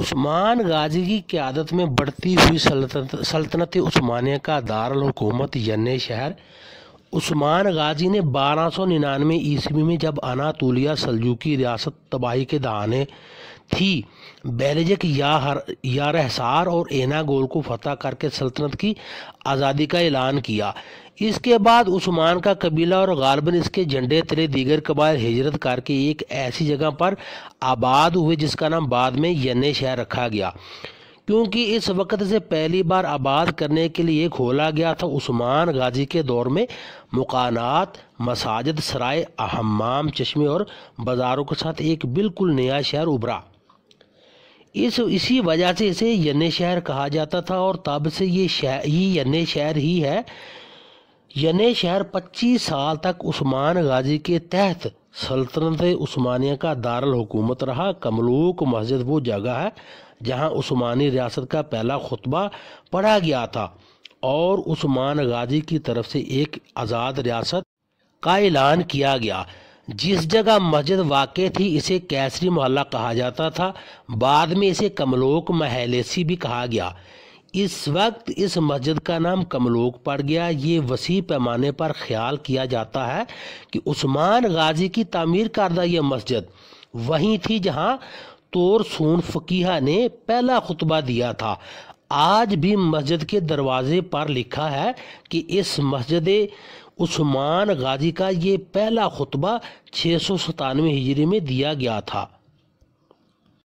उस्मान गाजी की क्यादत में बढ़ती हुई सल्तनत उस्मानिया का दारकूमत यन्ने शहर उस्मान गाजी ने बारह सौ निन्यानवे ईस्वी में जब अनातोलिया सलजुकी रियासत तबाही के दहाने थी बैरजक या रहसार और एनागोल को फतह करके सल्तनत की आज़ादी का ऐलान किया इसके बाद उस्मान का कबीला और गालबन इसके झंडे तले दीगर कबाइल हिजरत करके एक ऐसी जगह पर आबाद हुए जिसका नाम बाद में यन शहर रखा गया क्योंकि इस वक्त से पहली बार आबाद करने के लिए खोला गया था उस्मान गाजी के दौर में मकानात मसाजद सराय अहमाम चश्मे और बाज़ारों के साथ एक बिल्कुल नया शहर उभरा इस इसी वजह से इसे यन्ने शहर कहा जाता था और तब से ये शहर ही यन्ने शहर ही है यन्ने शहर 25 साल तक उस्मान गाजी के तहत सल्तनत उस्मानिया का दारुल हुकूमत रहा कमलूक मस्जिद वो जगह है जहां उस्मानी रियासत का पहला खुतबा पढ़ा गया था और उस्मान गाजी की तरफ से एक आज़ाद रियासत का ऐलान किया गया जिस जगह मस्जिद वाक़ थी इसे कैसरी मोहल्ला कहा जाता था बाद में इसे कमलोक महलेसी भी कहा गया इस वक्त इस मस्जिद का नाम कमलोक पड़ गया ये वसी पैमाने पर ख्याल किया जाता है कि उस्मान गाजी की तामीर करदा यह मस्जिद वहीं थी जहां तोर सोन फकीहा ने पहला खुतबा दिया था आज भी मस्जिद के दरवाजे पर लिखा है कि इस मस्जिद उस्मान गाजी का ये पहला खुतबा छः सौ सतानवे हिजरी में दिया गया था